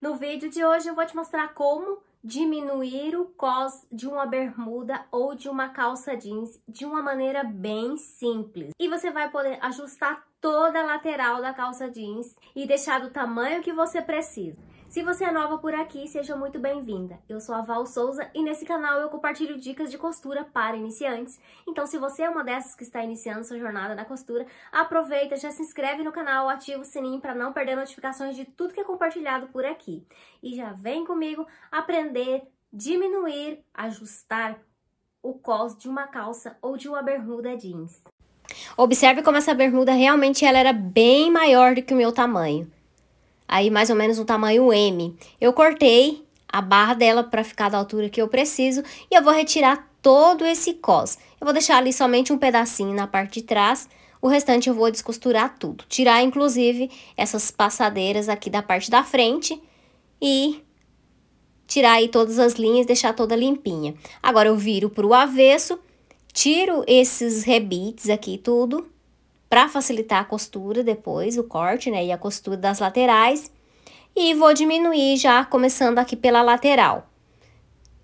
No vídeo de hoje eu vou te mostrar como diminuir o cos de uma bermuda ou de uma calça jeans de uma maneira bem simples. E você vai poder ajustar toda a lateral da calça jeans e deixar do tamanho que você precisa. Se você é nova por aqui, seja muito bem-vinda. Eu sou a Val Souza e nesse canal eu compartilho dicas de costura para iniciantes. Então, se você é uma dessas que está iniciando sua jornada na costura, aproveita, já se inscreve no canal, ativa o sininho para não perder notificações de tudo que é compartilhado por aqui. E já vem comigo aprender, diminuir, ajustar o cos de uma calça ou de uma bermuda jeans. Observe como essa bermuda realmente ela era bem maior do que o meu tamanho. Aí mais ou menos um tamanho M. Eu cortei a barra dela para ficar da altura que eu preciso e eu vou retirar todo esse cos. Eu vou deixar ali somente um pedacinho na parte de trás, o restante eu vou descosturar tudo. Tirar inclusive essas passadeiras aqui da parte da frente e tirar aí todas as linhas, deixar toda limpinha. Agora eu viro para o avesso Tiro esses rebites aqui tudo para facilitar a costura depois, o corte, né, e a costura das laterais. E vou diminuir já começando aqui pela lateral.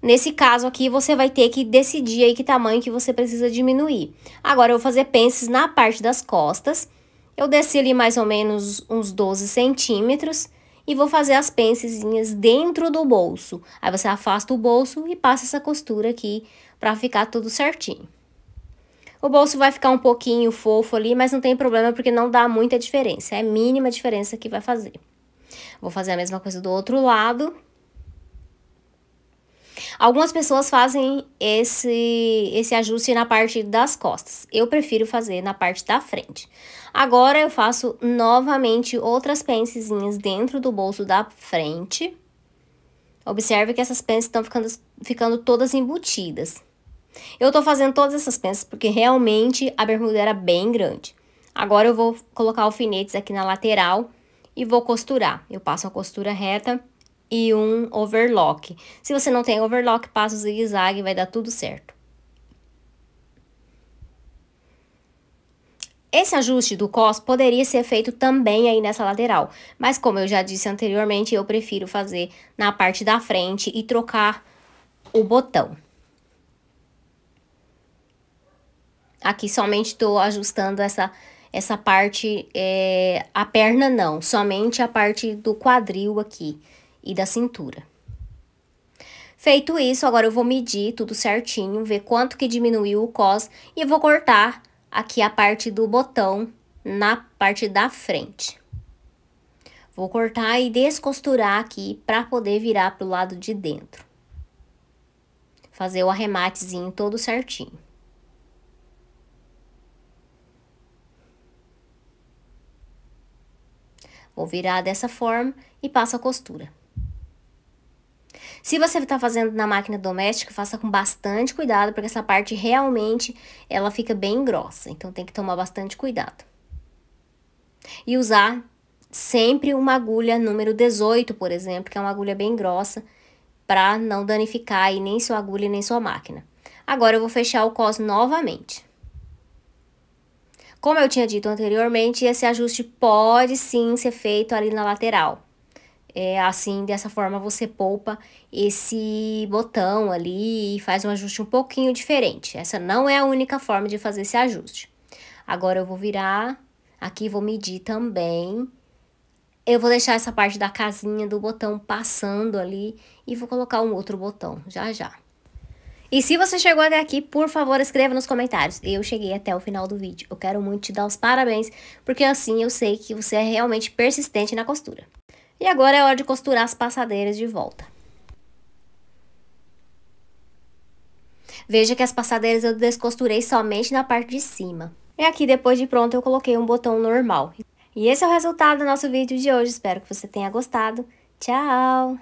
Nesse caso aqui, você vai ter que decidir aí que tamanho que você precisa diminuir. Agora, eu vou fazer pences na parte das costas. Eu desci ali mais ou menos uns 12 centímetros e vou fazer as pencezinhas dentro do bolso. Aí você afasta o bolso e passa essa costura aqui para ficar tudo certinho. O bolso vai ficar um pouquinho fofo ali, mas não tem problema porque não dá muita diferença. É a mínima diferença que vai fazer. Vou fazer a mesma coisa do outro lado. Algumas pessoas fazem esse, esse ajuste na parte das costas. Eu prefiro fazer na parte da frente. Agora, eu faço novamente outras pencezinhas dentro do bolso da frente. Observe que essas pences estão ficando, ficando todas embutidas. Eu tô fazendo todas essas pences porque realmente a bermuda era bem grande. Agora, eu vou colocar alfinetes aqui na lateral e vou costurar. Eu passo a costura reta e um overlock. Se você não tem overlock, passa o zigue-zague, vai dar tudo certo. Esse ajuste do cos poderia ser feito também aí nessa lateral, mas como eu já disse anteriormente, eu prefiro fazer na parte da frente e trocar o botão. Aqui somente estou ajustando essa, essa parte, é, a perna não, somente a parte do quadril aqui e da cintura. Feito isso, agora eu vou medir tudo certinho, ver quanto que diminuiu o cos e vou cortar aqui a parte do botão na parte da frente. Vou cortar e descosturar aqui para poder virar para o lado de dentro. Fazer o arrematezinho todo certinho. Vou virar dessa forma e passo a costura. Se você está fazendo na máquina doméstica, faça com bastante cuidado, porque essa parte realmente ela fica bem grossa. Então tem que tomar bastante cuidado. E usar sempre uma agulha número 18, por exemplo, que é uma agulha bem grossa, para não danificar aí nem sua agulha nem sua máquina. Agora eu vou fechar o cos novamente. Como eu tinha dito anteriormente, esse ajuste pode sim ser feito ali na lateral. É, assim, dessa forma você poupa esse botão ali e faz um ajuste um pouquinho diferente. Essa não é a única forma de fazer esse ajuste. Agora eu vou virar, aqui vou medir também. Eu vou deixar essa parte da casinha do botão passando ali e vou colocar um outro botão, já já. E se você chegou até aqui, por favor, escreva nos comentários. Eu cheguei até o final do vídeo. Eu quero muito te dar os parabéns, porque assim eu sei que você é realmente persistente na costura. E agora é hora de costurar as passadeiras de volta. Veja que as passadeiras eu descosturei somente na parte de cima. E aqui depois de pronto eu coloquei um botão normal. E esse é o resultado do nosso vídeo de hoje, espero que você tenha gostado. Tchau!